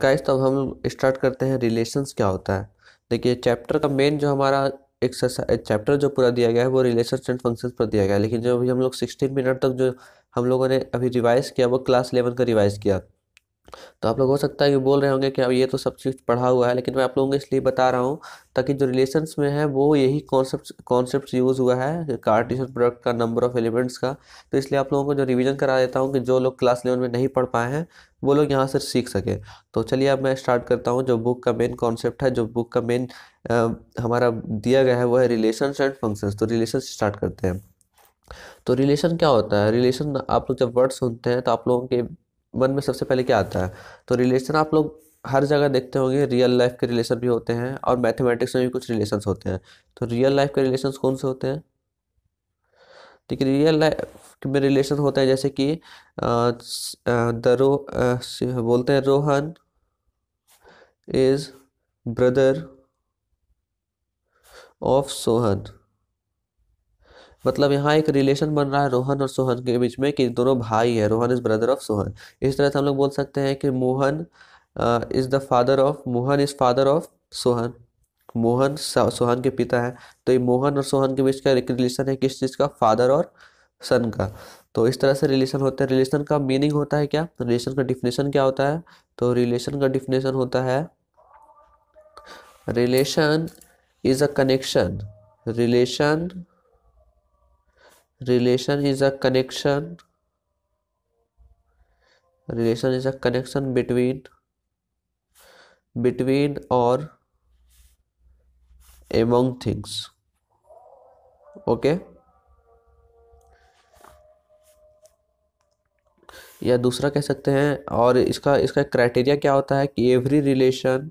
guys तो अब हम स्टार्ट करते हैं रिलेशंस क्या होता है देखिए चैप्टर का मेन जो हमारा एक्सरसाइज चैप्टर जो पूरा दिया गया है वो रिलेशंस एंड फंक्शंस पर दिया गया है लेकिन जो अभी हम लोग सिक्सटीन मिनट तक जो हम लोगों ने अभी रिवाइज़ किया वो क्लास इलेवन का रिवाइज़ किया तो आप लोग हो सकता है कि बोल रहे होंगे कि अब ये तो सब चीज़ पढ़ा हुआ है लेकिन मैं आप लोगों को इसलिए बता रहा हूँ ताकि जो रिलेशंस में है वो यही कॉन्सेप्ट कॉन्सेप्ट यूज़ हुआ है कार्टिशन प्रोडक्ट का नंबर ऑफ एलिमेंट्स का तो इसलिए आप लोगों को जो रिवीजन करा देता हूँ कि जो लोग क्लास इलेवन में नहीं पढ़ पाए हैं वो लोग यहाँ से सीख सकें तो चलिए अब मैं स्टार्ट करता हूँ जो बुक का मेन कॉन्सेप्ट है जो बुक का मेन हमारा दिया गया है वो है रिलेशंस एंड फंक्शंस तो रिलेशन स्टार्ट करते हैं तो रिलेशन क्या होता है रिलेशन आप लोग जब वर्ड सुनते हैं तो आप लोगों के मन में सबसे पहले क्या आता है तो रिलेशन आप लोग हर जगह देखते होंगे रियल लाइफ के रिलेशन भी होते हैं और मैथमेटिक्स में भी कुछ रिलेशन होते हैं तो रियल लाइफ के रिलेशन कौन से होते हैं ठीक है रियल लाइफ में रिलेशन होते हैं जैसे कि द रो बोलते हैं Rohan is brother of Sohan मतलब यहाँ एक रिलेशन बन रहा है रोहन और सोहन के बीच में कि दोनों भाई है Rohan is brother of Sohan इस तरह से हम लोग बोल सकते हैं कि Mohan is the father of Mohan is father of Sohan Mohan Sohan के पिता है तो ये मोहन और सोहन के बीच का एक रिलेशन है किस चीज़ का फादर और सन का तो इस तरह से रिलेशन होता है रिलेशन का मीनिंग होता है क्या रिलेशन का डिफिनेशन क्या होता है तो रिलेशन का डिफिनेशन होता है relation is a connection relation relation is a connection relation is a connection between between और एमोंग थिंग्स ओके या दूसरा कह सकते हैं और इसका इसका क्राइटेरिया क्या होता है कि every relation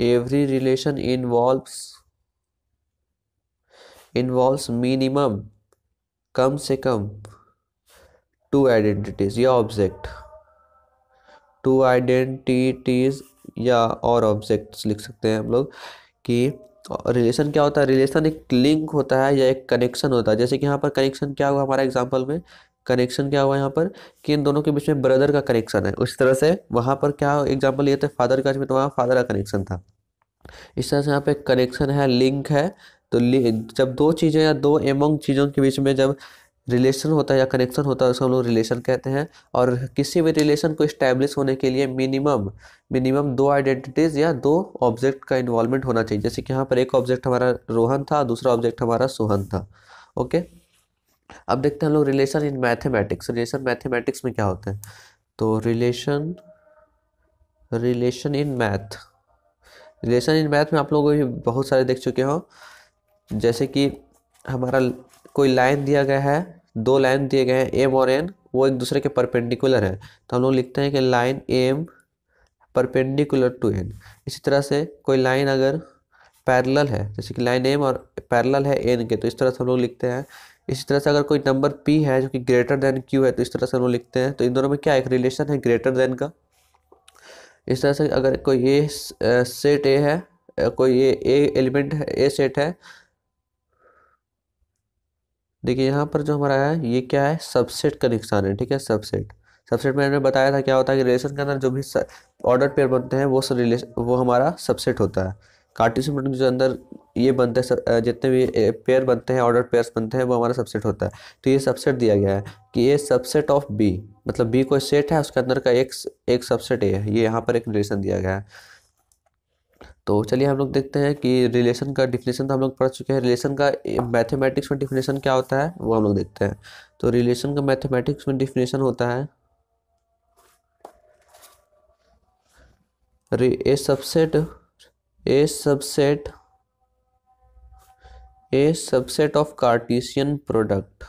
every relation involves involve minimum कम से कम टू आइडेंटिटीज या ऑब्जेक्ट टू आइडेंटिटीज या और ऑब्जेक्ट्स लिख सकते हैं हम लोग कि रिलेशन क्या होता है रिलेशन एक लिंक होता है या एक कनेक्शन होता है जैसे कि यहाँ पर कनेक्शन क्या हुआ हमारा एग्जाम्पल में कनेक्शन क्या हुआ यहाँ पर कि इन दोनों के बीच में ब्रदर का कनेक्शन है उस तरह से वहाँ पर क्या एग्जाम्पल लिए थे फादर का इसमें मतलब तो वहाँ फादर का कनेक्शन था इस तरह से यहाँ पे कनेक्शन है लिंक है तो जब दो चीज़ें या दो एमोंग चीज़ों के बीच में जब रिलेशन होता है या कनेक्शन होता है उसको हम लोग रिलेशन कहते हैं और किसी भी रिलेशन को इस्टेब्लिश होने के लिए मिनिमम मिनिमम दो आइडेंटिटीज़ या दो ऑब्जेक्ट का इन्वॉल्वमेंट होना चाहिए जैसे कि यहाँ पर एक ऑब्जेक्ट हमारा रोहन था दूसरा ऑब्जेक्ट हमारा सोहन था ओके अब देखते हैं हम लोग relation in mathematics relation mathematics में क्या होते हैं तो relation relation in math relation in math में आप लोग भी बहुत सारे देख चुके हो जैसे कि हमारा कोई लाइन दिया गया है दो लाइन दिए गए हैं एम और एन वो एक दूसरे के परपेंडिकुलर है तो हम लोग लिखते हैं कि line M perpendicular to N इसी तरह से कोई लाइन अगर पैरेलल है जैसे कि लाइन एम और पैरेलल है एन के तो इस तरह से हम लोग लिखते हैं इसी तरह से अगर कोई नंबर पी है जो कि ग्रेटर देन क्यू है तो इस तरह से हम लोग लिखते हैं तो इन दोनों में क्या एक रिलेशन है ग्रेटर देन का इस तरह से अगर कोई ए सेट ए है uh, कोई ए ए एलिमेंट है ए सेट है देखिए यहाँ पर जो हमारा है ये क्या है सबसेट का नुकसान है ठीक है सबसेट सबसेट में मैंने बताया था क्या होता है कि रिलेशन के अंदर जो भी ऑर्डर पेयर बनते हैं वो रिलेशन वो हमारा सबसेट होता है कार्टिशियन प्रोडक्ट जो अंदर ये बनते हैं जितने भी पेयर बनते हैं ऑर्डर पेयर्स बनते हैं वो हमारा सबसेट होता है तो ये सबसेट दिया गया है कि ये सबसेट ऑफ बी मतलब बी कोई सेट है उसके अंदर का एक एक सबसेट ए है ये यहाँ पर एक रिलेशन दिया गया है तो चलिए हम लोग देखते हैं कि रिलेशन का डिफिनेशन तो हम लोग पढ़ चुके हैं रिलेशन का मैथमेटिक्स में डिफिनेशन क्या होता है वो हम लोग देखते हैं तो रिलेशन का मैथमेटिक्स में डिफिनेशन होता है a subset a subset a subset of Cartesian product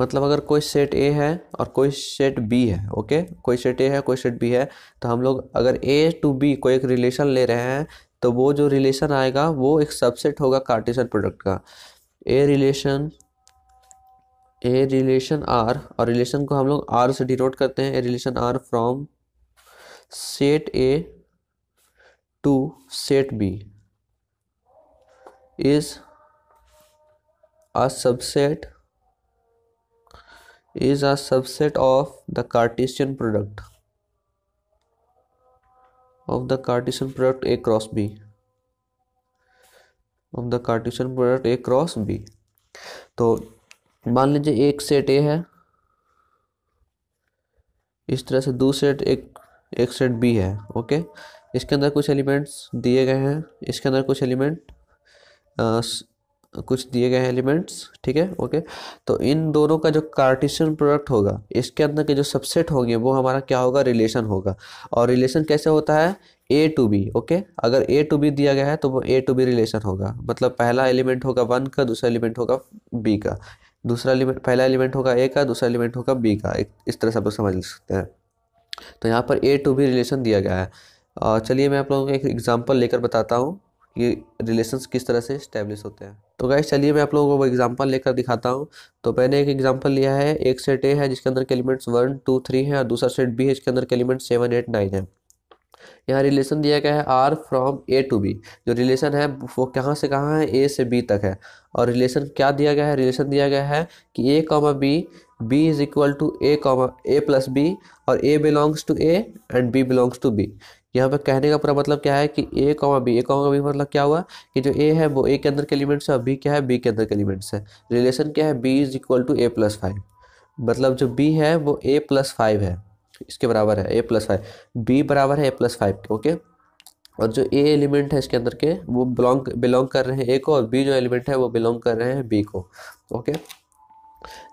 मतलब अगर कोई सेट ए है और कोई सेट बी है ओके कोई सेट ए है कोई सेट बी है तो हम लोग अगर ए टू बी कोई एक रिलेशन ले रहे हैं तो वो जो रिलेशन आएगा वो एक सबसेट होगा कार्टिशन प्रोडक्ट का a relation a relation R और रिलेशन को हम लोग आर से डिनोट करते हैं a relation R from set A to set B is a subset is a subset of the Cartesian product of the Cartesian product A cross B of the Cartesian product A cross B तो मान लीजिए एक set A है इस तरह से दो set एक एक सेट बी है ओके इसके अंदर कुछ एलिमेंट्स दिए गए हैं इसके अंदर कुछ एलिमेंट तो कुछ दिए गए हैं एलिमेंट्स ठीक है ओके तो इन दोनों का जो कार्टिशियन प्रोडक्ट होगा इसके अंदर के जो सबसेट होंगे वो हमारा क्या होगा रिलेशन होगा और रिलेशन कैसे होता है ए टू बी ओके अगर ए टू बी दिया गया है तो वो ए टू बी रिलेशन होगा मतलब पहला एलिमेंट होगा वन का दूसरा एलिमेंट होगा बी का दूसरा एलिमेंट पहला एलिमेंट होगा ए का दूसरा एलिमेंट होगा बी का इस तरह से आप लोग समझ सकते हैं तो यहाँ पर ए टू बी रिलेशन दिया गया है चलिए मैं आप लोगों को एक एग्जाम्पल लेकर बताता हूँ ये रिलेशंस किस तरह से इस्टेब्लिश होते हैं तो गाइस चलिए मैं आप लोगों को एग्जांपल लेकर दिखाता हूँ तो मैंने एक एग्जांपल लिया है एक सेट ए है जिसके अंदर के एलिमेंट्स वन टू थ्री है और दूसरा सेट बी है जिसके अंदर के एलिमेंट्स सेवन एट नाइन है यहाँ रिलेशन दिया गया है R from A to B जो रिलेशन है वो कहाँ से कहाँ है ए से बी तक है और रिलेशन क्या दिया गया है रिलेशन दिया गया है कि A comma B B is equal to A comma A plus B और A belongs to A and B belongs to B यहाँ पे कहने का पूरा मतलब क्या है कि A comma B A comma B मतलब क्या हुआ कि जो ए है वो ए के अंदर के एलिमेंट्स है और बी क्या है बी के अंदर के एलिमेंट्स है रिलेशन क्या है B is equal to A plus five मतलब जो बी है वो ए प्लस फाइव है इसके बराबर है ए प्लस फाइव बी बराबर है ए प्लस फाइव ओके और जो ए एलिमेंट है इसके अंदर के वो बिलोंग बिलोंग कर रहे हैं ए को और बी जो एलिमेंट है वो बिलोंग कर रहे हैं बी को ओके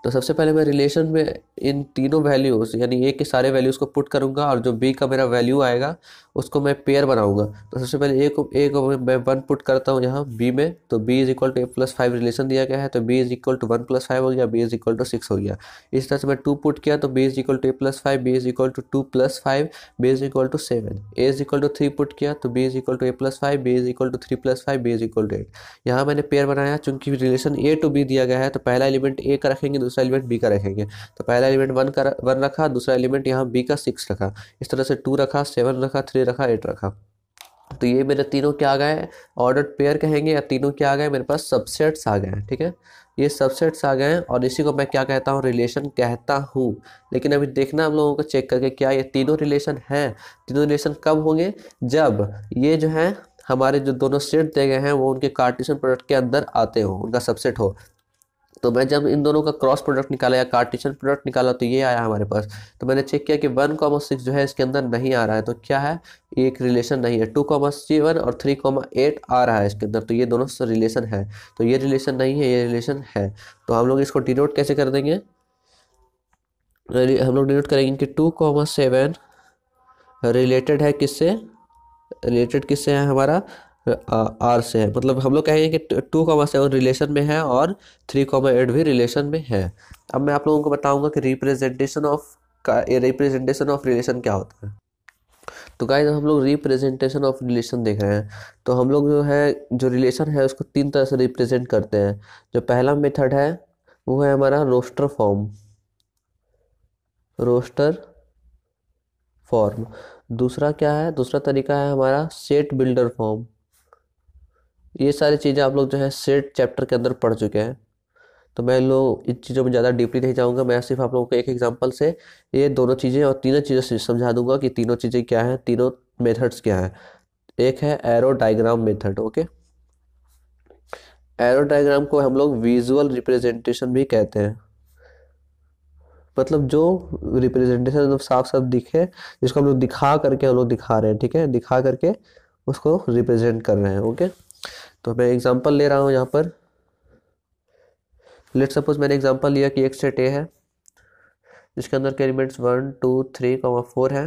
तो सबसे पहले मैं रिलेशन में इन तीनों वैल्यूज़ यानी ए के सारे वैल्यूज़ को पुट करूंगा और जो बी का मेरा वैल्यू आएगा उसको मैं पेयर बनाऊंगा तो सबसे पहले ए को ए को मैं वन पुट करता हूँ यहाँ बी में तो B is equal to A plus five relation दिया गया है तो B is equal to one plus five हो गया B is equal to six हो गया इस तरह से मैं टू पुट किया तो B is equal to A plus five B is equal to two plus five B is equal to seven A is equal to three put किया तो B is equal to A plus five B is equal to three plus five B is equal to eight यहाँ मैंने pair बनाया चूँकि relation A to B दिया गया है तो पहला एलिमेंट ए का रखेंगे दूसरा एलिमेंट बी का रखेंगे तो पहला एलिमेंट वन का वन रखा दूसरा एलिमेंट यहाँ बी का सिक्स रखा इस तरह से टू रखा सेवन रखा थ्री रखा एट रखा तो ये मेरे तीनों क्या आ गए ऑर्डर पेयर कहेंगे या तीनों क्या आ गए मेरे पास सबसेट्स आ गए हैं ठीक है ये सबसेट्स आ गए हैं और इसी को मैं क्या कहता हूँ रिलेशन कहता हूँ लेकिन अभी देखना हम लोगों को चेक करके क्या ये तीनों रिलेशन हैं तीनों रिलेशन कब होंगे जब ये जो है हमारे जो दोनों सेट दिए गए हैं वो उनके कार्टिशन प्रोडक्ट के अंदर आते हो उनका सबसेट हो तो मैं जब इन दोनों का क्रॉस प्रोडक्ट निकाला या कार्टिशन प्रोडक्ट निकाला तो ये आया हमारे पास तो मैंने चेक किया कि वन कॉमा सिक्स जो है इसके अंदर नहीं आ रहा है तो क्या है एक रिलेशन नहीं है टू कॉमा सेवन और थ्री कॉमा एट आ रहा है इसके अंदर तो ये दोनों रिलेशन है तो ये रिलेशन नहीं है ये रिलेशन है तो हम लोग इसको डिनोट कैसे कर देंगे हम लोग डिनोट करेंगे कि टू कॉमा सेवन रिलेटेड है किससे रिलेटेड किससे है हमारा आर से है मतलब हम लोग कहेंगे कि टू कॉमा सेवन रिलेशन में है और थ्री कॉमा एट भी रिलेशन में है अब मैं आप लोगों को बताऊंगा कि रिप्रेजेंटेशन ऑफ का रिप्रेजेंटेशन ऑफ रिलेशन क्या होता है तो गाइज हम लोग रिप्रेजेंटेशन ऑफ रिलेशन देख रहे हैं तो हम लोग जो है जो रिलेशन है उसको तीन तरह से रिप्रेजेंट करते हैं जो पहला मेथड है वो है हमारा रोस्टर फॉर्म रोस्टर फॉर्म दूसरा क्या है दूसरा तरीका है हमारा सेट बिल्डर फॉर्म ये सारी चीज़ें आप लोग जो है सेट चैप्टर के अंदर पढ़ चुके हैं तो मैं लोग इन चीज़ों में ज़्यादा डीपली नहीं जाऊँगा मैं सिर्फ आप लोगों को एक एग्जाम्पल से ये दोनों चीज़ें और तीनों चीज़ें समझा दूंगा कि तीनों चीज़ें क्या हैं तीनों मेथड्स क्या हैं एक है arrow diagram method okay arrow diagram को हम लोग विजुअल रिप्रेजेंटेशन भी कहते हैं मतलब जो रिप्रेजेंटेशन मतलब साफ साफ दिखे जिसको हम लोग दिखा करके हम लोग दिखा रहे हैं ठीक है दिखा करके उसको रिप्रेजेंट कर रहे हैं ओके तो मैं एग्ज़ाम्पल ले रहा हूँ यहाँ पर लेट सपोज मैंने एग्ज़ाम्पल लिया कि एक सेट ए है जिसके अंदर के elements one two three comma four है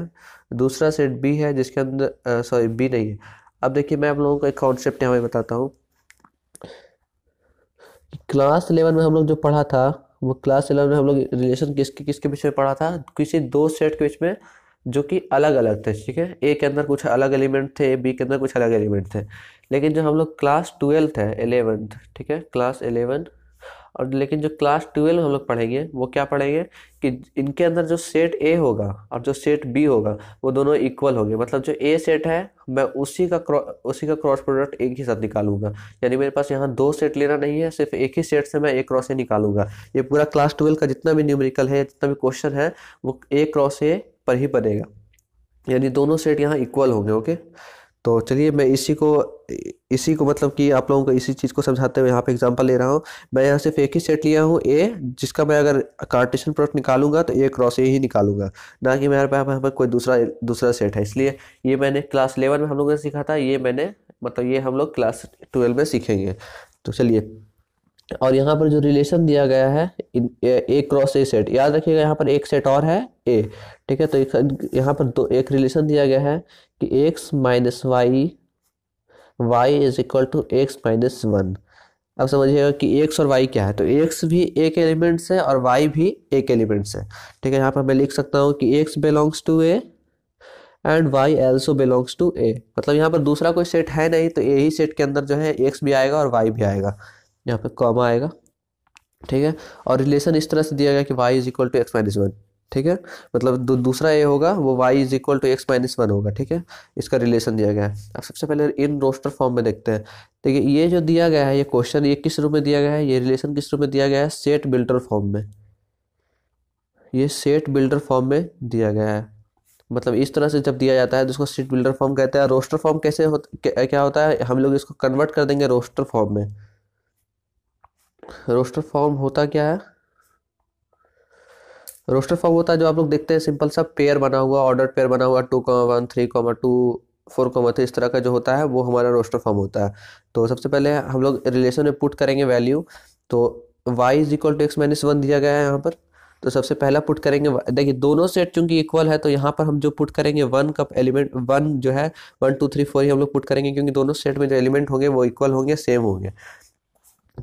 दूसरा सेट बी है जिसके अंदर सॉरी बी नहीं है अब देखिए मैं आप लोगों को एक कॉन्सेप्ट यहाँ पे बताता हूँ क्लास इलेवन में हम लोग जो पढ़ा था वो क्लास इलेवन में हम लोग रिलेशन किसके किसके बीच में पढ़ा था किसी दो सेट के बीच में जो कि अलग अलग थे ठीक है ए के अंदर कुछ अलग एलिमेंट थे बी के अंदर कुछ अलग एलिमेंट थे लेकिन जो हम लोग क्लास ट्वेल्थ है एलेवेंथ ठीक है क्लास एलेवन और लेकिन जो क्लास ट्वेल्व हम लोग पढ़ेंगे वो क्या पढ़ेंगे कि इनके अंदर जो सेट ए होगा और जो सेट बी होगा वो दोनों इक्वल होंगे मतलब जो ए सेट है मैं उसी का उसी का क्रॉस प्रोडक्ट एक ही साथ निकालूंगा यानी मेरे पास यहाँ दो सेट लेना नहीं है सिर्फ एक ही सेट से मैं एक क्रॉस ए निकालूंगा ये पूरा क्लास ट्वेल्व का जितना भी न्यूमेरिकल है जितना भी क्वेश्चन है वो ए क्रॉस ए पर ही बनेगा यानी दोनों सेट यहाँ इक्वल होंगे ओके तो चलिए मैं इसी को इसी को मतलब कि आप लोगों को इसी चीज़ को समझाते हुए यहाँ पे एग्जांपल ले रहा हूँ मैं यहाँ सिर्फ एक ही सेट लिया हूँ ए जिसका मैं अगर कार्टेशन प्रोडक्ट निकालूंगा तो ए क्रॉस ए ही निकालूंगा ना कि मेरे पास यहाँ पर कोई दूसरा दूसरा सेट है इसलिए ये मैंने क्लास इलेवन में हम लोगों ने सीखा था ये मैंने मतलब ये हम लोग क्लास ट्वेल्व में सीखेंगे तो चलिए और यहाँ पर जो रिलेशन दिया गया है ए क्रॉस ए सेट याद रखिएगा यहाँ पर एक सेट और है ए ठीक है तो यहाँ पर दो एक रिलेशन दिया गया है कि X minus Y Y is equal to X minus one अब समझिएगा कि एक्स और वाई क्या है तो एक्स भी एक एलिमेंट्स है और वाई भी एक एलिमेंट्स है ठीक है यहाँ पर मैं लिख सकता हूँ कि X belongs to A and Y also belongs to A मतलब यहाँ पर दूसरा कोई सेट है नहीं तो यही सेट के अंदर जो है एक्स भी आएगा और वाई भी आएगा यहाँ पे कॉमा आएगा ठीक है और रिलेशन इस तरह से दिया गया कि Y is equal to X minus one ठीक है मतलब दू, दूसरा ए होगा वो Y is equal to X minus one होगा ठीक है इसका रिलेशन दिया गया है अब सबसे पहले इन रोस्टर फॉर्म में देखते हैं देखिए ये जो दिया गया है ये क्वेश्चन ये किस रूप में दिया गया है ये रिलेशन किस रूप में दिया गया है सेट बिल्डर फॉर्म में ये सेट बिल्डर फॉर्म में दिया गया है मतलब इस तरह से जब दिया जाता है तो इसको सेट बिल्डर फॉर्म कहते हैं रोस्टर फॉर्म कैसे हो क्या होता है हम लोग इसको कन्वर्ट कर देंगे रोस्टर फॉर्म में रोस्टर फॉर्म होता क्या है रोस्टर फॉर्म होता है जो आप लोग देखते हैं सिंपल सा पेयर बना हुआ ऑर्डर पेयर बना हुआ two comma one three comma two four comma three इस तरह का जो होता है वो हमारा रोस्टर फॉर्म होता है तो सबसे पहले हम लोग रिलेशन में पुट करेंगे वैल्यू तो y is equal to X minus one दिया गया है यहाँ पर तो सबसे पहला पुट करेंगे देखिए दोनों सेट चूंकि इक्वल है तो यहाँ पर हम जो पुट करेंगे वन का एलिमेंट वन जो है वन टू थ्री फोर ही हम लोग पुट करेंगे क्योंकि दोनों सेट में जो एलिमेंट होंगे वो इक्वल होंगे सेम होंगे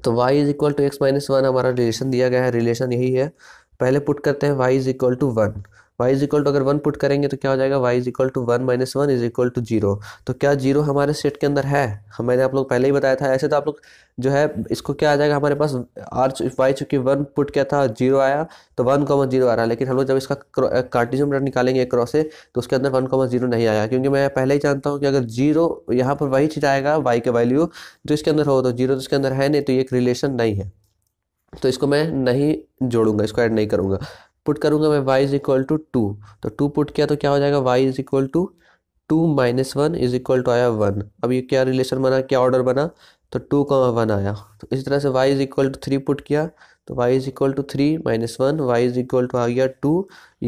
तो y is equal to X minus one हमारा रिलेशन दिया गया है रिलेशन यही है पहले पुट करते हैं y is equal to one Y is equal to अगर वन पुट करेंगे तो क्या हो जाएगा Y is equal to one minus one is equal to zero तो क्या जीरो हमारे सेट के अंदर है हम मैंने आप लोग पहले ही बताया था ऐसे तो आप लोग जो है इसको क्या आ जाएगा हमारे पास आर वाई चूंकि वन पुट किया था जीरो आया तो वन कॉमन जीरो आ रहा है लेकिन हम लोग जब इसका कार्टिजम प्रोडक्ट निकालेंगे क्रॉस से तो उसके अंदर वन कॉमन जीरो नहीं आया क्योंकि मैं पहले ही जानता हूँ कि अगर जीरो यहाँ पर वही चीज़ आएगा वाई के वैल्यू जो इसके अंदर हो तो जीरो तो इसके अंदर है नहीं तो ये एक रिलेशन नहीं है तो इसको मैं नहीं जोड़ूंगा इसको ऐड नहीं करूंगा पुट करूंगा मैं y is equal to two तो टू पुट किया तो क्या हो जाएगा y is equal to two minus one is equal to आया वन अब ये क्या रिलेशन बना क्या ऑर्डर बना तो टू का वन आया तो इसी तरह से y is equal to three put किया तो y is equal to three minus one Y is equal to आ गया टू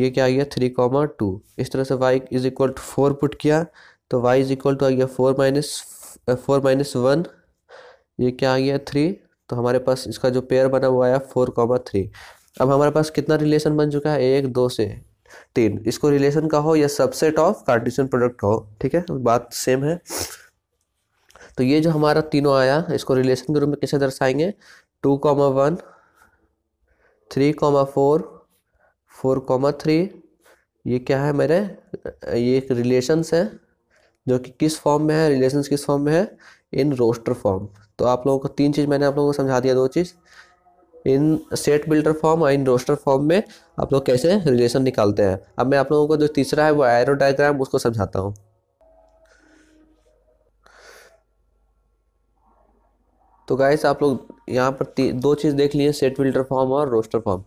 ये क्या आ गया थ्री कॉमा टू इस तरह से y is equal to four put किया तो y इज इक्वल टू आ गया four minus four minus one ये क्या आ गया थ्री तो हमारे पास इसका जो पेयर बना वो आया फोर कॉमा थ्री अब हमारे पास कितना रिलेशन बन चुका है एक दो से तीन इसको रिलेशन का हो या सबसेट ऑफ कार्टिशन प्रोडक्ट हो ठीक है बात सेम है तो ये जो हमारा तीनों आया इसको रिलेशन के रूप में कैसे दर्शाएंगे two comma one three comma four four comma three ये क्या है मेरे ये एक रिलेशन है जो कि किस फॉर्म में है रिलेशन किस फॉर्म में है इन रोस्टर फॉर्म तो आप लोगों को तीन चीज़ मैंने आप लोगों को समझा दिया दो चीज़ इन सेट बिल्डर फॉर्म और इन रोस्टर फॉर्म में आप लोग कैसे रिलेशन निकालते हैं अब मैं आप लोगों को जो तीसरा है वो एरो डायग्राम उसको समझाता हूँ तो गाइस आप लोग यहाँ पर दो चीज़ देख लिए सेट बिल्डर फॉर्म और रोस्टर फॉर्म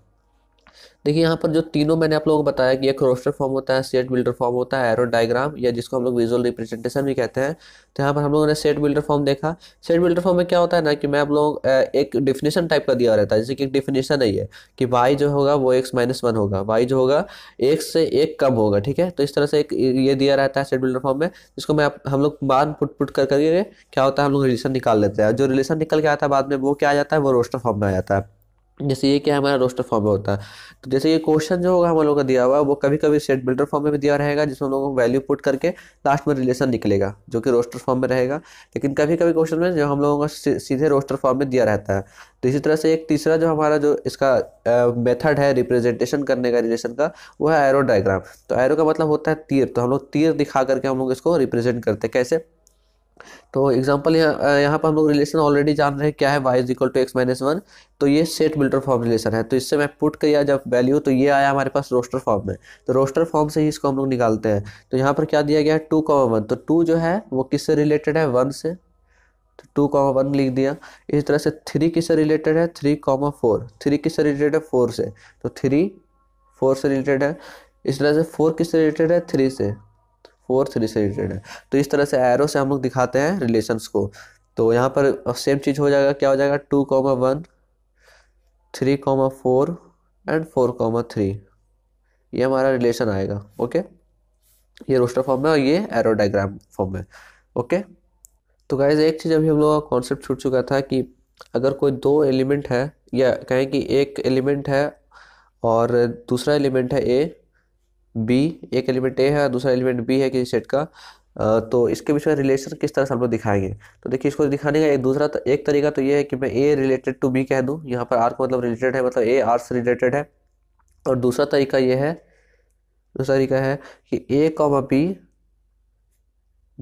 देखिए यहाँ पर जो तीनों मैंने आप लोगों को बताया कि एक रोस्टर फॉर्म होता है सेट बिल्डर फॉर्म होता है एरो डायग्राम या जिसको हम लोग विजुअल रिप्रेजेंटेशन भी कहते हैं तो यहाँ पर हम लोगों ने सेट बिल्डर फॉर्म देखा सेट बिल्डर फॉर्म में क्या होता है ना कि मैं आप लोग एक डिफिनेशन टाइप का दिया रहता है जैसे कि एक डिफिनेशन नहीं है कि वाई जो होगा वो एक्स माइनस वन होगा वाई जो होगा एक से एक कम होगा ठीक है तो इस तरह से एक ये दिया रहता है सेट बिल्डर फॉर्म में जिसको मैं हम लोग बाद पुट पुट कर करके क्या होता है हम लोग रिलेशन निकाल लेते हैं जो रिलेशन निकल के आता है बाद में वो क्या आ जाता है वो रोस्टर फॉर्म में आ जाता है जैसे ये क्या हमारा रोस्टर फॉर्म में होता है तो जैसे ये क्वेश्चन जो होगा हम लोगों का दिया हुआ वो कभी कभी सेट बिल्डर फॉर्म में भी दिया रहेगा जिसमें हम लोगों को वैल्यू पुट करके लास्ट में रिलेशन निकलेगा जो कि रोस्टर फॉर्म में रहेगा लेकिन कभी कभी क्वेश्चन में जो हम लोगों को सीधे रोस्टर फॉर्म में दिया रहता है तो इसी तरह से एक तीसरा जो हमारा जो इसका मेथड है रिप्रेजेंटेशन करने का रिलेशन का वो है एरो डायग्राम तो एरो का मतलब होता है तीर तो हम लोग तीर दिखा करके हम लोग इसको रिप्रेजेंट करते हैं कैसे तो एग्जाम्पल यहाँ यहाँ पर हम लोग रिलेशन ऑलरेडी जान रहे हैं क्या है Y is equal to X minus one तो ये सेट बिल्टर फॉर्म रिलेशन है तो इससे मैं पुट किया जब वैल्यू तो ये आया हमारे पास रोस्टर फॉर्म में तो रोस्टर फॉर्म से ही इसको हम लोग निकालते हैं तो यहाँ पर क्या दिया गया है टू कॉमा वन तो टू जो है वो किससे रिलेटेड है वन से तो टू कॉमा वन लिख दिया इसी तरह से थ्री किससे रिलेटेड है थ्री कॉमा फोर थ्री किससे रिलेटेड है फोर से तो थ्री फोर से रिलेटेड है इस तरह से फोर किससे रिलेटेड है थ्री से फोर थ्री से रिलेटेड है तो इस तरह से एरो से हम लोग दिखाते हैं रिलेशंस को तो यहाँ पर सेम चीज़ हो जाएगा क्या हो जाएगा two comma one three comma four and four comma three ये हमारा रिलेशन आएगा ओके ये रोस्टर फॉर्म में और ये एरो डायग्राम फॉर्म में ओके तो गाइज एक चीज़ अभी हम लोग का कॉन्सेप्ट छूट चुका था कि अगर कोई दो एलिमेंट है या कहें कि एक एलिमेंट है और दूसरा एलिमेंट है ए बी एक एलिमेंट ए है दूसरा एलिमेंट बी है किसी सेट का तो इसके बीच में रिलेशन किस तरह से हम लोग दिखाएंगे तो देखिए इसको दिखाने का एक दूसरा एक तरीका तो ये है कि मैं ए रिलेटेड टू बी कह दूँ यहाँ पर आर को मतलब रिलेटेड है मतलब ए आर से रिलेटेड है और दूसरा तरीका ये है दूसरा तरीका है कि A comma B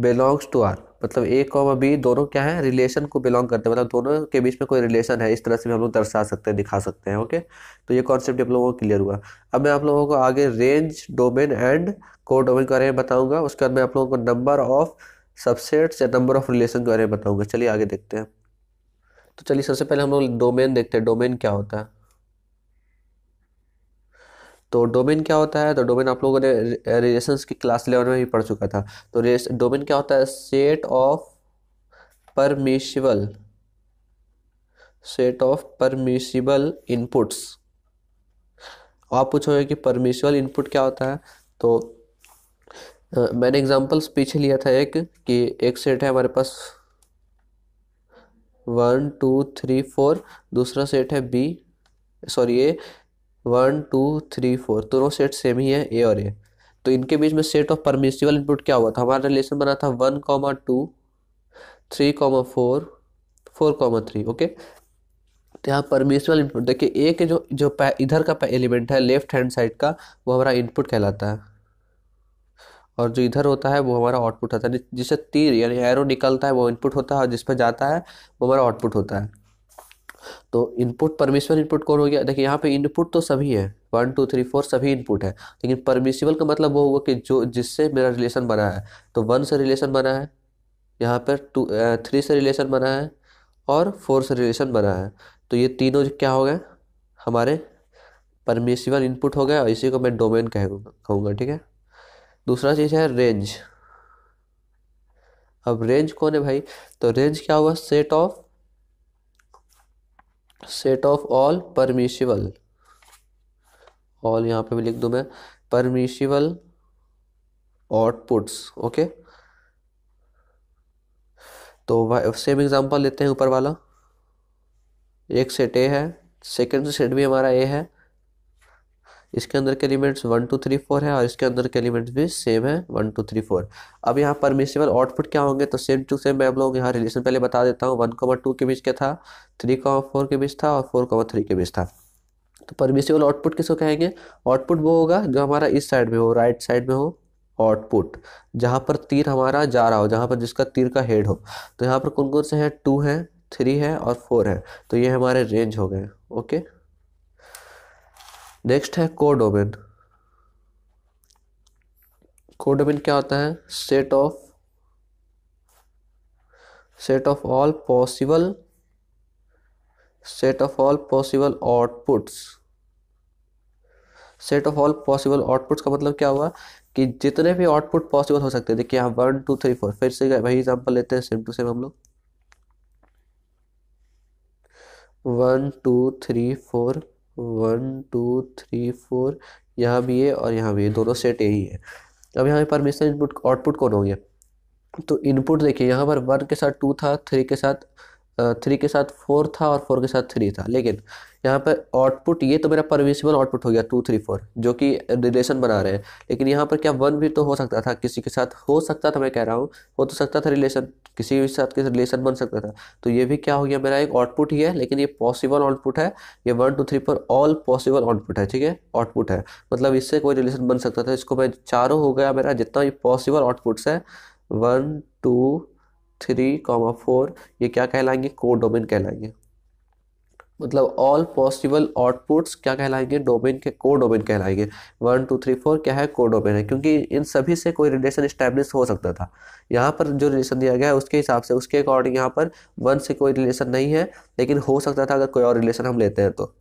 belongs to R मतलब ए कॉमा बी दोनों क्या है रिलेशन को बिलोंग करते हैं मतलब दोनों के बीच में कोई रिलेशन है इस तरह से भी हम लोग दर्शा सकते हैं दिखा सकते हैं ओके तो ये कॉन्सेप्ट आप लोगों को क्लियर हुआ अब मैं आप लोगों को आगे रेंज डोमेन एंड को डोमेन के बारे में बताऊँगा उसके बाद मैं आप लोगों को नंबर ऑफ सबसेट्स या नंबर ऑफ रिलेशन के बारे में बताऊँगा चलिए आगे देखते हैं तो चलिए सबसे पहले हम लोग डोमेन देखते हैं डोमेन क्या होता है तो डोमेन क्या होता है तो डोमेन आप लोगों ने रिलेशंस की क्लास इलेवन में भी पढ़ चुका था तो डोमेन क्या होता है set of permissible set of permissible inputs आप पूछोगे कि परमिशिबल इनपुट क्या होता है तो आ, मैंने एग्जांपल्स पीछे लिया था एक कि एक सेट है हमारे पास वन टू थ्री फोर दूसरा सेट है B sorry A one two three four दोनों सेट सेम ही है ए और ए तो इनके बीच में सेट ऑफ परमिसिबल इनपुट क्या हुआ था हमारा रिलेशन बना था one comma two three comma four four comma three okay तो यहाँ परमिसिबल इनपुट देखिए ए के जो जो इधर का एलिमेंट है लेफ्ट हैंड साइड का वो हमारा इनपुट कहलाता है और जो इधर होता है वो हमारा आउटपुट होता है जिससे तीर यानी एरो निकलता है वो इनपुट होता है और जिस पर जाता है वो हमारा आउटपुट होता है तो इनपुट परमिशिबल इनपुट कौन हो गया देखिए यहाँ पे इनपुट तो सभी है वन टू थ्री फोर सभी इनपुट है लेकिन परमिशिबल का मतलब वो हुआ कि जो जिससे मेरा रिलेशन बना है तो वन से रिलेशन बना है यहाँ पर टू थ्री से रिलेशन बना है और फोर से रिलेशन बना है तो ये तीनों क्या हो गए हमारे परमिशिबल इनपुट हो गया और इसी को मैं डोमेन कहूँगा कहूँगा ठीक है दूसरा चीज़ है रेंज अब रेंज कौन है भाई तो रेंज क्या हुआ set of set of all permissible all यहाँ पे भी लिख दूँ मैं परमिशिबल आउटपुट्स ओके तो सेम एग्जांपल लेते हैं ऊपर वाला एक सेट ए है सेकंड सेट भी हमारा ए है इसके अंदर के elements one two three four है और इसके अंदर के एलिमेंट्स भी सेम है वन टू थ्री फोर अब यहाँ परमिसिबल आउटपुट क्या होंगे तो सेम टू सेम मैं आप लोग यहाँ रिलेशन पहले बता देता हूँ वन कोवर टू के बीच का था थ्री कॉमा फोर के बीच था और फोर कॉमा थ्री के बीच था तो परमिशिबल आउटपुट किसको कहेंगे आउटपुट वो होगा जो हमारा इस साइड में हो राइट साइड में हो आउटपुट जहाँ पर तीर हमारा जा रहा हो जहाँ पर जिसका तीर का हेड हो तो यहाँ पर कौन कौन से हैं टू है थ्री है और फोर है तो ये हमारे रेंज हो गए ओके नेक्स्ट है कोडोमेन कोडोमेन क्या होता है set of set of all possible set of all possible outputs set of all possible outputs का मतलब क्या हुआ कि जितने भी आउटपुट पॉसिबल हो सकते हैं देखिए यहाँ वन टू थ्री फोर फिर से वही एग्जाम्पल लेते हैं सेम टू सेम हम लोग one two three four one two three four यहाँ भी है और यहाँ भी है दोनों सेट यही है अब यहाँ पर परमिशन इनपुट आउटपुट कौन होंगे तो इनपुट देखिए यहाँ पर वन के साथ टू था थ्री के साथ थ्री के साथ फोर था और फोर के साथ थ्री था लेकिन यहाँ पर आउटपुट ये तो मेरा परमिशिबल आउटपुट हो गया टू थ्री फोर जो कि रिलेशन बना रहे हैं लेकिन यहाँ पर क्या वन भी तो हो सकता था किसी के साथ हो सकता था मैं कह रहा हूँ हो तो सकता था रिलेशन किसी भी साथ किसी रिलेशन बन सकता था तो ये भी क्या हो गया मेरा एक आउटपुट ही है लेकिन ये पॉसिबल आउटपुट है ये one two three four all possible output है ठीक है आउटपुट है मतलब इससे कोई रिलेशन बन सकता था इसको मैं चारों हो गया मेरा जितना ये पॉसिबल आउटपुट्स है one two three comma four ये क्या कहलाएंगे को कहलाएंगे मतलब ऑल पॉसिबल आउटपुट्स क्या कहलाएंगे डोमेन के को डोमेन कहलाएंगे वन टू थ्री फोर क्या है को डोमेन है क्योंकि इन सभी से कोई रिलेशन इस्टेब्लिश हो सकता था यहाँ पर जो रिलेशन दिया गया है उसके हिसाब से उसके अकॉर्डिंग यहाँ पर वन से कोई रिलेशन नहीं है लेकिन हो सकता था अगर कोई और रिलेशन हम लेते हैं तो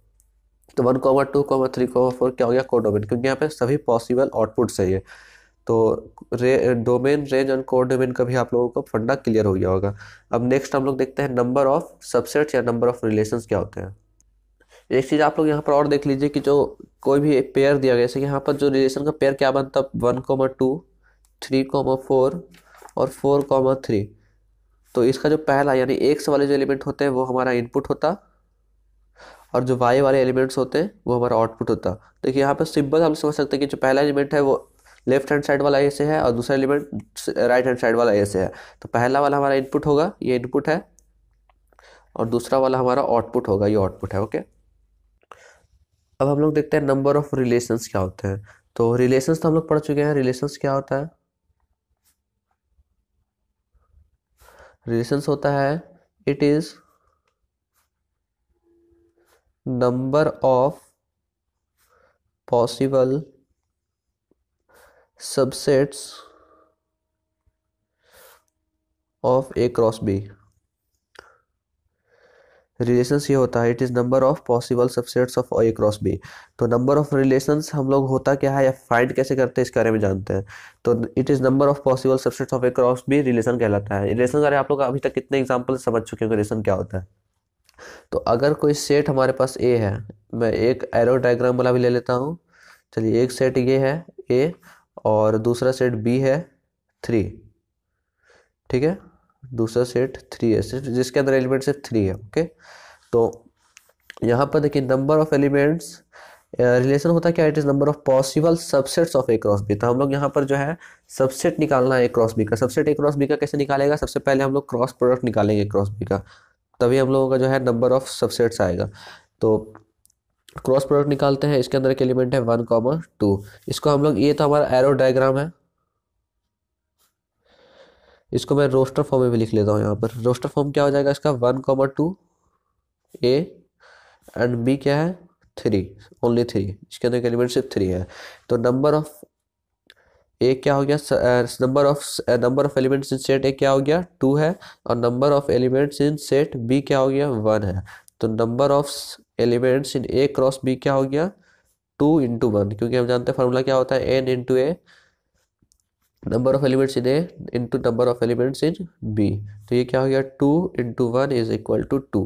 one comma two comma three comma four क्या हो गया को डोमेन क्योंकि यहाँ पर सभी पॉसिबल आउटपुट्स है ये तो रे domain range and codomain का भी आप लोगों को फंडा क्लियर हो गया होगा अब नेक्स्ट हम लोग देखते हैं नंबर ऑफ सबसेट्स या नंबर ऑफ रिलेशंस क्या होते हैं एक चीज़ आप लोग यहाँ पर और देख लीजिए कि जो कोई भी पेयर दिया गया जैसे यहाँ पर जो रिलेशन का पेयर क्या बनता है one comma two three comma four और फोर कॉमा थ्री तो इसका जो पहला यानी एक्स वाले जो एलिमेंट होते हैं वो हमारा इनपुट होता और जो वाई वाले एलिमेंट्स होते हैं वो हमारा आउटपुट होता देखिए यहाँ पर सिंपल हम समझ सकते हैं कि जो पहला एलिमेंट है वो लेफ्ट हैंड साइड वाला ऐसे है और दूसरा एलिमेंट राइट हैंड साइड वाला ऐसे है तो पहला वाला हमारा इनपुट होगा ये इनपुट है और दूसरा वाला हमारा आउटपुट होगा ये आउटपुट है ओके अब हम लोग देखते हैं नंबर ऑफ रिलेशंस क्या होते हैं तो रिलेशंस तो हम लोग पढ़ चुके हैं रिलेशंस क्या होता है रिलेशंस होता है it is number of possible subsets of a cross b relations ये होता है it is number of possible subsets of A cross B तो नंबर ऑफ रिलेशंस हम लोग होता क्या है या फाइंड कैसे करते हैं इसके बारे में जानते हैं तो it is number of possible subsets of A cross B relation कहलाता है रिलेशन का आप लोग अभी तक कितने एग्जाम्पल समझ चुके हैं रिलेशन क्या होता है तो अगर कोई सेट हमारे पास ए है मैं एक एरो डायग्राम वाला भी ले लेता हूँ चलिए एक सेट ये है ए और दूसरा सेट बी है थ्री ठीक है दूसरा सेट थ्री है सिर्फ जिसके अंदर एलिमेंट सिर्फ थ्री है ओके तो यहाँ पर देखिए नंबर ऑफ एलिमेंट्स रिलेशन होता क्या it is number of possible subsets of A cross B तो हम लोग यहाँ पर जो है सबसेट निकालना है ए क्रॉस बी का सबसेट ए क्रॉस बी का कैसे निकालेगा सबसे पहले हम लोग क्रॉस प्रोडक्ट निकालेंगे क्रॉस बी का तभी हम लोगों का जो है नंबर ऑफ सबसेट्स आएगा तो क्रॉस प्रोडक्ट निकालते हैं इसके अंदर एक एलिमेंट है वन कॉमा टू इसको हम लोग ये तो हमारा एरो डायग्राम है इसको मैं रोस्टर फॉर्म में भी लिख लेता हूँ यहाँ पर रोस्टर फॉर्म क्या हो जाएगा इसका one comma two A and B क्या है थ्री ओनली थ्री इसके अंदर एक एलिमेंट सिर्फ थ्री है तो नंबर ऑफ ए क्या हो गया number of number of elements in set A क्या हो गया टू है और number of elements in set B क्या हो गया वन है तो number of elements in A cross B क्या हो गया टू इंटू वन क्योंकि हम जानते हैं फार्मूला क्या होता है n into A number of elements in A into number of elements in B तो ये क्या हो गया two into one is equal to two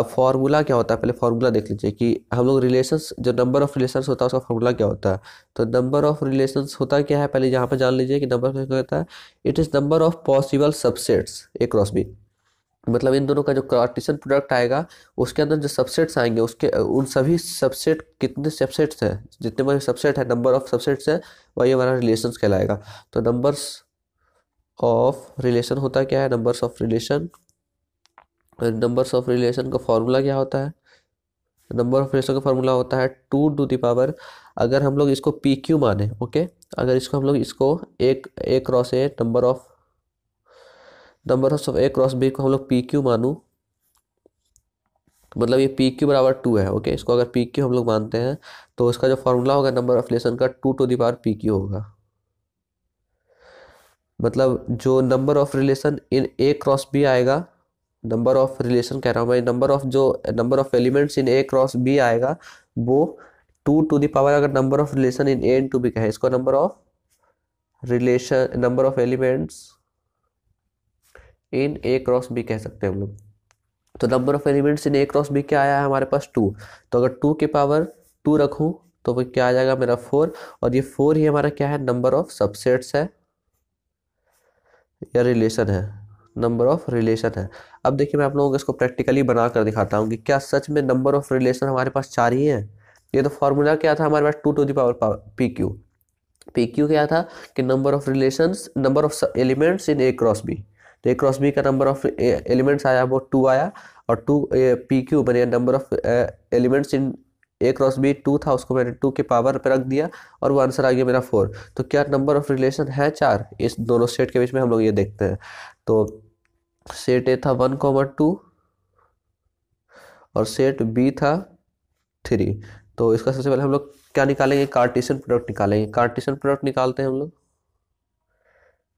अब फार्मूला क्या होता है पहले फार्मूला देख लीजिए कि हम लोग रिलेशंस जो नंबर ऑफ रिलेशंस होता है उसका फार्मूला क्या होता है तो नंबर ऑफ रिलेशंस होता क्या है पहले यहाँ पर जान लीजिए कि नंबर क्या होता है it is number of possible subsets A cross B मतलब इन दोनों का जो कार्टिशन प्रोडक्ट आएगा उसके अंदर जो सबसेट्स आएंगे उसके उन सभी सबसेट कितने सबसेट्स हैं जितने बड़े सबसेट है नंबर ऑफ सबसेट्स है वही हमारा रिलेशन कहलाएगा तो नंबर्स ऑफ रिलेशन होता क्या है numbers of relation numbers of relation का फॉर्मूला क्या होता है नंबर ऑफ रिलेशन का फॉर्मूला होता है टू टू दी पावर अगर हम लोग इसको पी क्यू माने ओके अगर इसको हम लोग इसको एक A cross A number of number of A cross B को हम लोग पी क्यू मानूँ मतलब ये पी क्यू बराबर टू है ओके इसको अगर पी क्यू हम लोग मानते हैं तो इसका जो फॉर्मूला होगा नंबर ऑफ रिलेशन का two to the power P Q होगा मतलब जो number of relation in A cross B आएगा नंबर ऑफ रिलेशन कह रहा हूँ मैं नंबर ऑफ जो number of elements in A cross B आएगा वो टू टू दावर अगर number of relation in A and to B का है इसको number of relation number of elements in A cross B कह सकते हैं हम लोग तो number of elements in A cross B क्या आया है हमारे पास टू तो अगर टू के पावर टू रखूँ तो वो क्या आ जाएगा मेरा फोर और ये फोर ही हमारा क्या है नंबर ऑफ सबसेट्स है या रिलेशन है नंबर ऑफ रिलेशन है अब देखिए मैं आप लोगों को इसको प्रैक्टिकली बना कर दिखाता हूँ कि क्या सच में नंबर ऑफ रिलेशन हमारे पास चार ही हैं ये तो फॉर्मूला क्या था हमारे पास two to the power P Q P Q क्या था कि number of relation number of elements in A cross B तो ए क्रॉस बी का नंबर ऑफ एलिमेंट्स आया वो टू आया और टू पी क्यू बने number of elements in A cross B two था उसको मैंने टू के पावर पर रख दिया और वो आंसर आ गया मेरा फोर तो क्या नंबर ऑफ रिलेशन है चार इस दोनों सेट के बीच में हम लोग ये देखते हैं तो सेट ए था वन कॉमर टू और सेट बी था थ्री तो इसका सबसे पहले हम लोग क्या निकालेंगे कार्टेशियन प्रोडक्ट निकालेंगे कार्टेशियन प्रोडक्ट निकालते हैं हम लोग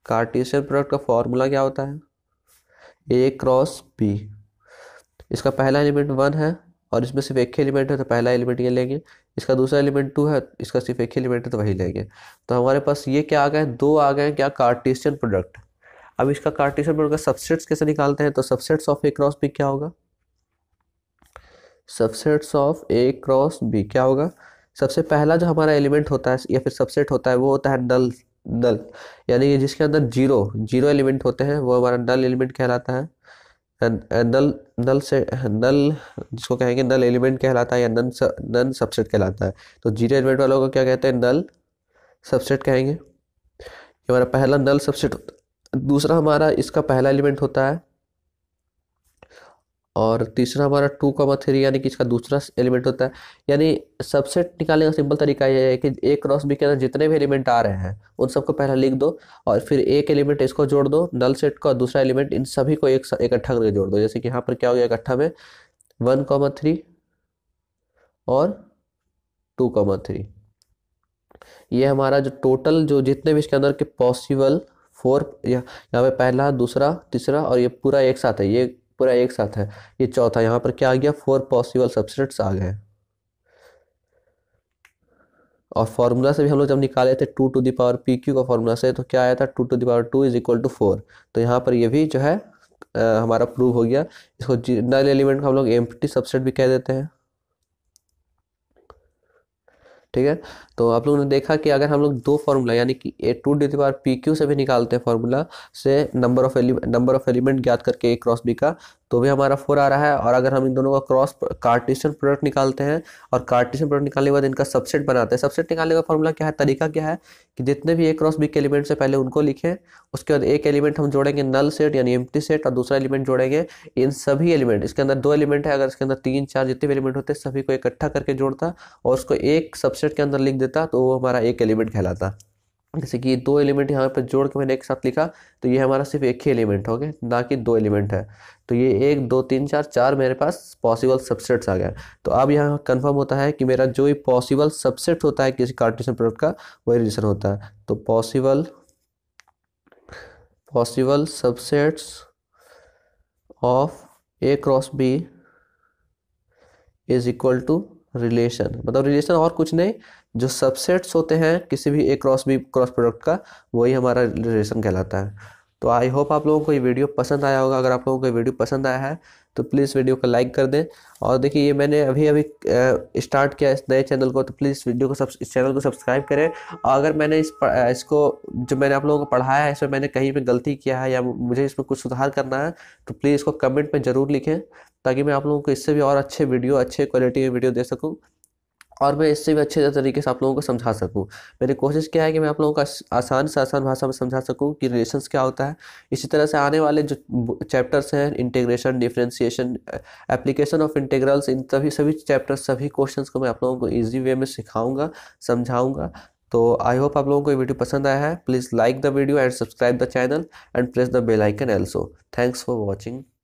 कार्टेशियन प्रोडक्ट का फॉर्मूला क्या होता है ए क्रॉस बी इसका पहला एलिमेंट वन है और इसमें सिर्फ एक ही एलिमेंट है तो पहला एलिमेंट ये लेंगे इसका दूसरा एलिमेंट टू है इसका सिर्फ एक ही एलिमेंट है तो वही लेंगे तो हमारे पास ये क्या आ गए दो आ गए क्या कार्टेशियन प्रोडक्ट अब इसका कार्टेशियन प्रोडक्ट का सबसेट्स कैसे निकालते हैं तो subsets of A cross B क्या होगा subsets of A cross B क्या होगा सबसे पहला जो हमारा एलिमेंट होता है या फिर सबसेट होता है वो होता है नल नल यानी कि जिसके अंदर जीरो जीरो एलिमेंट होते हैं वो हमारा नल एलिमेंट कहलाता है नल नल से नल जिसको कहेंगे नल एलिमेंट कहलाता है या नन नन सबसेट कहलाता है तो जीरो एलिमेंट वालों को क्या कहते हैं नल सबसेट कहेंगे हमारा पहला नल सबसेट होता दूसरा हमारा इसका पहला एलिमेंट होता है और तीसरा हमारा टू कॉमा थ्री यानी कि इसका दूसरा एलिमेंट होता है यानी सबसेट निकालने का सिंपल तरीका यह है कि ए क्रॉस बी के अंदर जितने भी एलिमेंट आ रहे हैं उन सबको पहले लिख दो और फिर एक एलिमेंट इसको जोड़ दो नल सेट का दूसरा एलिमेंट इन सभी को एक इकट्ठा करके जोड़ दो जैसे कि यहाँ पर क्या हो गया इकट्ठा में वन कॉमा थ्री और टू कॉमा थ्री ये हमारा जो टोटल जो जितने भी इसके अंदर के पॉसिबल फोर यहाँ पे पहला दूसरा तीसरा और ये पूरा एक साथ है ये पूरा एक साथ है ये चौथा यहाँ पर क्या आ गया फोर पॉसिबल सबसेट्स आ गए और फार्मूला से भी हम लोग जब निकाले थे two to the power P Q का फार्मूला से तो क्या आया था two to the power two is equal to four तो यहाँ पर ये भी जो है आ, हमारा प्रूव हो गया इसको नल एलिमेंट को हम लोग एम्प्टी सबसेट भी कह देते हैं ठीक है तो आप लोगों ने देखा कि अगर हम लोग दो फार्मूला यानी कि A to the power P Q से भी निकालते हैं फार्मूला से number of element number of element ज्ञात करके ए क्रॉस बी का तो भी हमारा फोर आ रहा है और अगर हम इन दोनों का क्रॉस कार्टिशन प्रोडक्ट निकालते हैं और कार्टिशन प्रोडक्ट निकालने के बाद इनका सबसेट बनाते हैं सबसेट निकालने का फॉर्मूला क्या है तरीका क्या है कि जितने भी ए क्रॉस बी के एलिमेंट से पहले उनको लिखें उसके बाद एक एलिमेंट हम जोड़ेंगे नल सेट यानी एम सेट और दूसरा एलिमेंट जोड़ेंगे इन सभी एलिमेंट इसके अंदर दो एलिमेंट है अगर इसके अंदर तीन चार जितने भी एलिमेंट होते हैं सभी को इकट्ठा करके जोड़ता और उसको एक सबसेट के अंदर लिख देता तो वो हमारा एक एलिमेंट कहलाता जैसे कि दो एलिमेंट यहाँ पर जोड़ के मैंने एक साथ लिखा तो ये हमारा सिर्फ एक ही एलिमेंट हो गया ना कि दो एलिमेंट है तो ये एक दो तीन चार चार मेरे पास पॉसिबल सबसेट्स आ गया तो अब यहाँ कंफर्म होता है कि मेरा जो भी पॉसिबल सबसेट होता है किसी कार्टिशन प्रोडक्ट का वही रिलेशन होता है तो possible possible subsets of A cross B is equal to relation मतलब रिलेशन और कुछ नहीं जो सबसेट्स होते हैं किसी भी एक क्रॉस बी क्रॉस प्रोडक्ट का वही हमारा रिलेशन कहलाता है तो आई होप आप लोगों को ये वीडियो पसंद आया होगा अगर आप लोगों को ये वीडियो पसंद आया है तो प्लीज़ वीडियो को लाइक कर दें और देखिए ये मैंने अभी अभी स्टार्ट किया इस नए चैनल को तो प्लीज़ वीडियो को सब इस चैनल को सब्सक्राइब करें और अगर मैंने इस इसको जो मैंने आप लोगों को पढ़ाया है इसमें मैंने कहीं पर गलती किया है या मुझे इसमें कुछ सुधार करना है तो प्लीज़ इसको कमेंट में ज़रूर लिखें ताकि मैं आप लोगों को इससे भी और अच्छे वीडियो अच्छे क्वालिटी में वीडियो दे सकूँ और मैं इससे भी अच्छे तरीके से आप लोगों को समझा सकूँ मेरी कोशिश क्या है कि मैं आप लोगों को आसान से आसान भाषा में समझा सकूँ कि रिलेशंस क्या होता है इसी तरह से आने वाले जो चैप्टर्स हैं integration differentiation application of integrals इन सभी सभी चैप्टर्स सभी क्वेश्चन को मैं आप लोगों को ईजी वे में सिखाऊँगा समझाऊँगा तो आई होप आप लोगों को ये वीडियो पसंद आया है please like the video and subscribe the channel and press the bell icon also thanks for watching